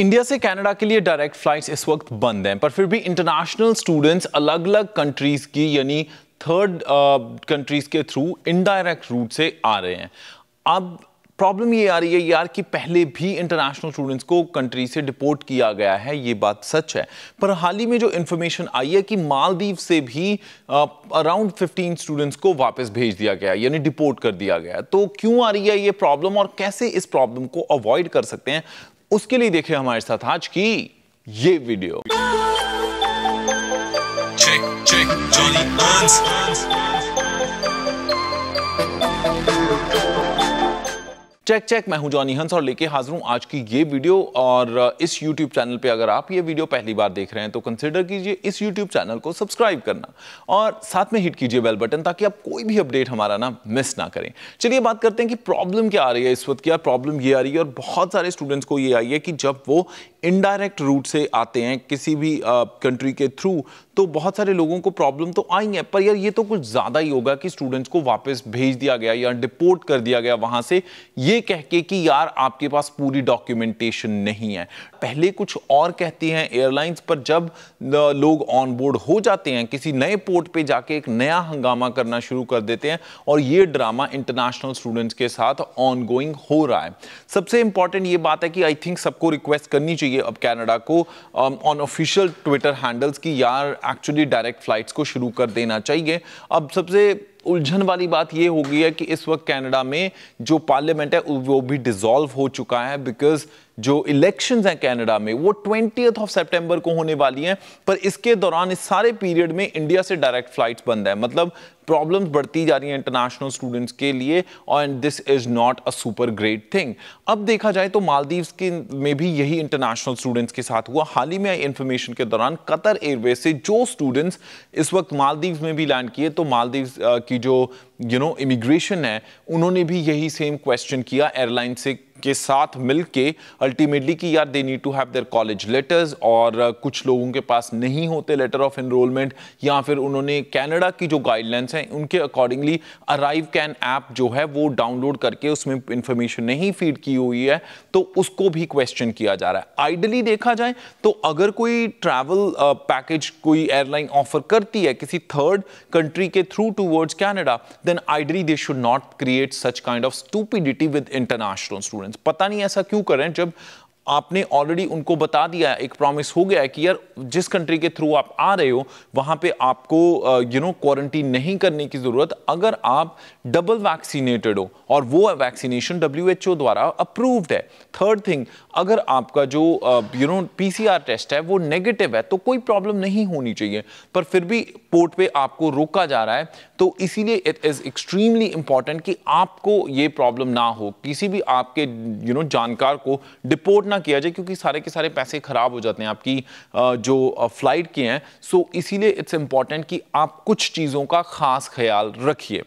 India से Canada के लिए डायरेक्ट फ्लाइट्स इस वक्त बंद हैं पर फिर भी इंटरनेशनल स्टूडेंट्स अलग अलग कंट्रीज की यानी थर्ड कंट्रीज के थ्रू इनडायरेक्ट रूट से आ रहे हैं अब प्रॉब्लम ये आ रही है यार कि पहले भी इंटरनेशनल स्टूडेंट्स को कंट्री से डिपोर्ट किया गया है ये बात सच है पर हाल ही में जो इन्फॉर्मेशन आई है कि मालदीव से भी अराउंड फिफ्टीन स्टूडेंट्स को वापस भेज दिया गया यानी डिपोर्ट कर दिया गया तो क्यों आ रही है ये प्रॉब्लम और कैसे इस प्रॉब्लम को अवॉइड कर सकते हैं उसके लिए देखिए हमारे साथ आज की ये video check check Johnny check check मैं हूं जॉनी हंस और लेके हाजिर हूं आज की ये वीडियो और इस यूट्यूब चैनल पे अगर आप ये वीडियो पहली बार देख रहे हैं तो कंसिडर कीजिए इस यूट्यूब चैनल को सब्सक्राइब करना और साथ में हिट कीजिए बेल बटन ताकि आप कोई भी अपडेट हमारा ना मिस ना करें चलिए बात करते हैं कि प्रॉब्लम क्या आ रही है इस वक्त क्या प्रॉब्लम ये आ रही है और बहुत सारे स्टूडेंट्स को ये आई है कि जब वो इनडायरेक्ट रूट से आते हैं किसी भी कंट्री के थ्रू तो बहुत सारे लोगों को प्रॉब्लम तो आई है पर यार ये तो कुछ ज़्यादा ही होगा कि स्टूडेंट्स को वापस भेज दिया गया या डिपोर्ट कर दिया गया वहाँ से ये कह के कि यार आपके पास पूरी डॉक्यूमेंटेशन नहीं है पहले कुछ और कहती हैं एयरलाइंस पर जब लोग ऑन बोर्ड हो जाते हैं किसी नए पोर्ट पर जाके एक नया हंगामा करना शुरू कर देते हैं और ये ड्रामा इंटरनेशनल स्टूडेंट्स के साथ ऑन हो रहा है सबसे इंपॉर्टेंट ये बात है कि आई थिंक सबको रिक्वेस्ट करनी चाहिए चाहिए अब कनाडा को ऑन ऑफिशियल ट्विटर हैंडल्स की यार एक्चुअली डायरेक्ट फ्लाइट्स को शुरू कर देना चाहिए अब सबसे उलझन वाली बात यह हो गई है कि इस वक्त कनाडा में जो पार्लियामेंट है वो भी डिसॉल्व हो चुका है बिकॉज जो इलेक्शन हैं कनाडा में वो ट्वेंटी ऑफ सितंबर को होने वाली हैं पर इसके दौरान इस सारे पीरियड में इंडिया से डायरेक्ट फ्लाइट्स बंद है मतलब प्रॉब्लम्स बढ़ती जा रही हैं इंटरनेशनल स्टूडेंट्स के लिए और this is not a super great thing अब देखा जाए तो मालदीव्स के में भी यही इंटरनेशनल स्टूडेंट्स के साथ हुआ हाल ही में आई इन्फॉर्मेशन के दौरान कतर एयरवेज से जो स्टूडेंट्स इस वक्त मालदीव्स में भी लैंड किए तो मालदीव की जो यू नो इमिग्रेशन है उन्होंने भी यही सेम क्वेश्चन किया एयरलाइन से के साथ मिलके अल्टीमेटली कि यार they need to have their college letters और uh, कुछ लोगों के पास नहीं होते लेटर ऑफ इनरोलमेंट या फिर उन्होंने कैनेडा की जो गाइडलाइंस हैं उनके अकॉर्डिंगली अराइव कैन ऐप जो है वो डाउनलोड करके उसमें इंफॉर्मेशन नहीं फीड की हुई है तो उसको भी क्वेश्चन किया जा रहा है आइडली देखा जाए तो अगर कोई ट्रैवल पैकेज uh, कोई एयरलाइन ऑफर करती है किसी थर्ड कंट्री के through towards Canada then ideally they should not create such kind of stupidity with international students पता नहीं ऐसा क्यों करें जब आपने ऑलरेडी उनको बता दिया है एक प्रॉमिस हो गया है कि यार जिस कंट्री के थ्रू आप आ रहे हो वहां पे आपको यू नो क्वारंटीन नहीं करने की ज़रूरत अगर आप डबल वैक्सीनेटेड हो और वो वैक्सीनेशन डब्ल्यू एच ओ द्वारा अप्रूव्ड है थर्ड थिंग अगर आपका जो you know P C R test है वो नेगेटिव है तो कोई प्रॉब्लम नहीं होनी चाहिए पर फिर भी पोर्ट पर आपको रोका जा रहा है तो इसीलिए इट इज़ एक्सट्रीमली इंपॉर्टेंट कि आपको ये प्रॉब्लम ना हो किसी भी आपके यू you नो know, जानकार को डिपोर्ट ना किया जाए क्योंकि सारे के सारे पैसे ख़राब हो जाते हैं आपकी जो फ्लाइट के हैं सो इसीलिए इट्स इंपॉर्टेंट कि आप कुछ चीज़ों का ख़ास ख्याल रखिए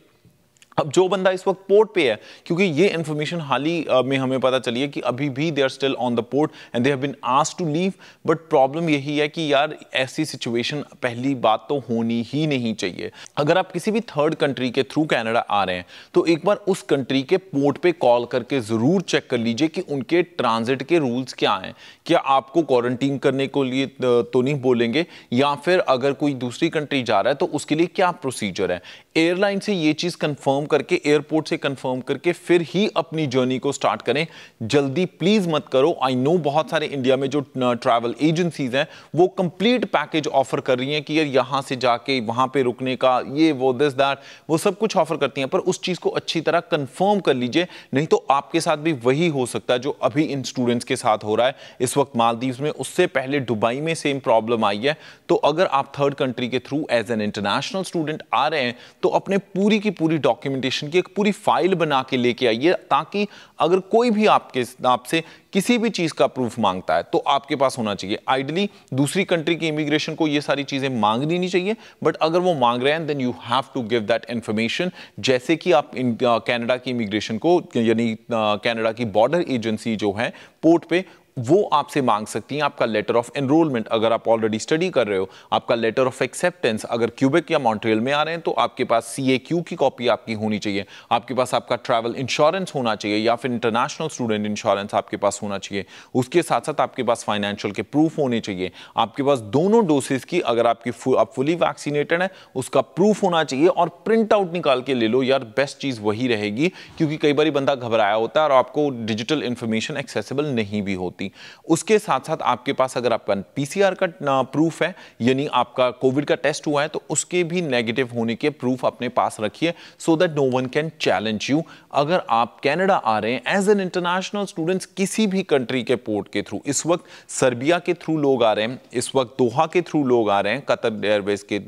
अब जो बंदा इस वक्त पोर्ट पे है क्योंकि ये इन्फॉर्मेशन हाल ही में हमें पता चली है कि अभी भी they are still on the port and they have been आस टू लीव बट प्रॉब्लम यही है कि यार ऐसी सिचुएशन पहली बात तो होनी ही नहीं चाहिए अगर आप किसी भी थर्ड कंट्री के थ्रू कैनेडा आ रहे हैं तो एक बार उस कंट्री के पोर्ट पे कॉल करके ज़रूर चेक कर लीजिए कि उनके ट्रांजिट के रूल्स क्या हैं क्या आपको क्वारंटीन करने को लिए तो नहीं बोलेंगे या फिर अगर कोई दूसरी कंट्री जा रहा है तो उसके लिए क्या प्रोसीजर है एयरलाइन से ये चीज़ कन्फर्म करके एयरपोर्ट से कंफर्म करके फिर ही अपनी जर्नी को स्टार्ट करें जल्दी प्लीज मत करो आई नो बहुत सारे इंडिया में जो ट्रैवल एजेंसीज हैं वो कंप्लीट पैकेज ऑफर कर रही हैं कि यार यहाँ से जाके वहाँ पे रुकने का ये वो दिस दैट वो सब कुछ ऑफर करती हैं पर उस चीज़ को अच्छी तरह कंफर्म कर लीजिए नहीं तो आपके साथ भी वही हो सकता है जो अभी इन स्टूडेंट्स के साथ हो रहा है इस वक्त मालदीव में उससे पहले दुबई में सेम प्रॉब्लम आई है तो अगर आप थर्ड कंट्री के through as an international student आ रहे हैं तो अपने पूरी की पूरी डॉक्यूमेंट डॉक्यूमेंटेशन की एक पूरी फाइल बना के लेके आइए ताकि अगर कोई भी आपके आपसे किसी भी चीज़ का प्रूफ मांगता है तो आपके पास होना चाहिए आइडली दूसरी कंट्री की इमिग्रेशन को ये सारी चीज़ें मांगनी नहीं चाहिए बट अगर वो मांग रहे हैं then you have to give that information जैसे कि आप कनाडा की इमिग्रेशन को यानी कनाडा की बॉर्डर एजेंसी जो है पोर्ट पे वो आपसे मांग सकती हैं आपका लेटर ऑफ एनरोलमेंट अगर आप ऑलरेडी स्टडी कर रहे हो आपका लेटर ऑफ एक्सेप्टेंस अगर क्यूबेक या मॉन्ट्रियल में आ रहे हैं तो आपके पास सी ए क्यू की कॉपी आपकी होनी चाहिए आपके पास आपका ट्रैवल इंश्योरेंस होना चाहिए या फिर इंटरनेशनल स्टूडेंट इंश्योरेंस आपके पास होना चाहिए उसके साथ साथ आपके पास फाइनेंशियल के प्रूफ होने चाहिए आपके पास दोनों डोसेज की अगर आपकी आप फुली वैक्सीनेटेड है उसका प्रूफ होना चाहिए और प्रिंट आउट निकाल के ले लो यार बेस्ट चीज़ वही रहेगी क्योंकि कई बार बंदा घबराया होता है और आपको डिजिटल इन्फॉर्मेशन एक्सेसिबल नहीं भी होती थी उसके साथ साथ आपके पास अगर आपका पीसीआर का प्रूफ है यानी आपका कोविड का टेस्ट हुआ है तो उसके भी नेगेटिव होने के प्रूफ अपने पास रखिए so that no one can challenge you अगर आप कैनेडा आ रहे हैं एज एन इंटरनेशनल स्टूडेंट्स किसी भी कंट्री के पोर्ट के थ्रू इस वक्त सर्बिया के थ्रू लोग आ रहे हैं इस वक्त दोहा के थ्रू लोग आ रहे हैं कतर एयरवेज के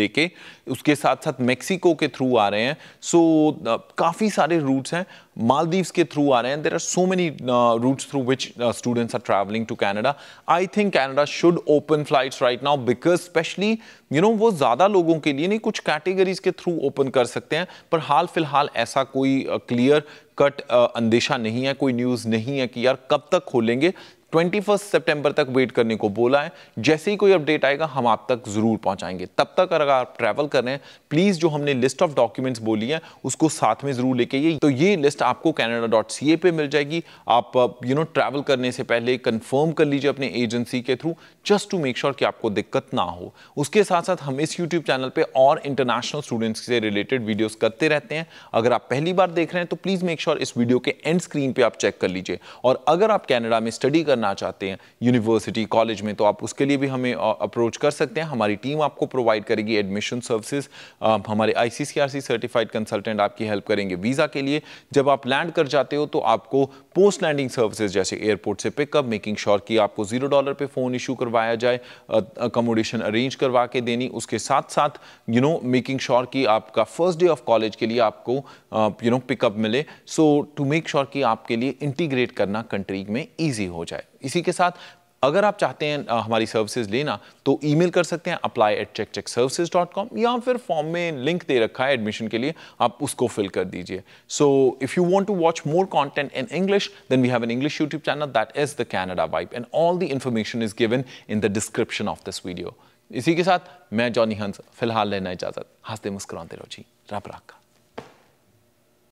लेके उसके साथ साथ मेक्सिको के थ्रू आ रहे हैं सो so, काफ़ी सारे रूट्स हैं मालदीव्स के थ्रू आ रहे हैं there are so many route through which students are travelling to Canada I think Canada should open flight right now because specially you know वो ज़्यादा लोगों के लिए नहीं कुछ कैटेगरीज के थ्रू ओपन कर सकते हैं पर हाल फिलहाल ऐसा कोई क्लियर uh, कट uh, अंदेशा नहीं है कोई न्यूज़ नहीं है कि यार कब तक खोलेंगे ट्वेंटी फर्स्ट सेप्टेम्बर तक वेट करने को बोला है जैसे ही कोई अपडेट आएगा हम आप तक ज़रूर पहुंचाएंगे तब तक अगर आप ट्रैवल कर रहे हैं प्लीज़ जो हमने लिस्ट ऑफ डॉक्यूमेंट्स बोली है उसको साथ में ज़रूर लेके आइए तो ये लिस्ट आपको कैनेडा डॉट सी ए पे मिल जाएगी आप यू नो ट्रैवल करने से पहले कन्फर्म कर लीजिए अपने एजेंसी के through just to make sure कि आपको दिक्कत ना हो उसके साथ साथ हम इस यूट्यूब चैनल पर और इंटरनेशनल स्टूडेंट्स से रिलेटेड वीडियोज़ करते रहते हैं अगर आप पहली बार देख रहे हैं तो प्लीज़ मेक श्योर इस वीडियो के एंड स्क्रीन पर आप चेक कर लीजिए और अगर आप कैनेडा में स्टडी करना करना चाहते हैं यूनिवर्सिटी कॉलेज में तो आप उसके लिए भी हमें अप्रोच कर सकते हैं हमारी टीम आपको प्रोवाइड करेगी एडमिशन सर्विसेज हमारे आई सर्टिफाइड कंसल्टेंट आपकी हेल्प करेंगे वीज़ा के लिए जब आप लैंड कर जाते हो तो आपको पोस्ट लैंडिंग सर्विसेज जैसे एयरपोर्ट से पिकअप मेकिंग श्योर की आपको जीरो डॉलर पर फ़ोन इशू करवाया जाए अकोमोडेशन अरेंज करवा के देनी उसके साथ साथ यू नो मेकिंग श्योर की आपका फर्स्ट डे ऑफ कॉलेज के लिए आपको यू नो पिकअप मिले सो टू मेक श्योर कि आपके लिए इंटीग्रेट करना कंट्री में ईजी हो जाए इसी के साथ अगर आप चाहते हैं हमारी सर्विसेज लेना तो ईमेल कर सकते हैं apply at check check services dot com या फिर फॉर्म में लिंक दे रखा है एडमिशन के लिए आप उसको फिल कर दीजिए so if you want to watch more content in English then we have an English YouTube channel that is the Canada vibe and all the information is given in the description of this video इसी के साथ मैं Johnny हंस फिलहाल लेना इजाजत हंसते मुस्कुराते रहो जी रब रखा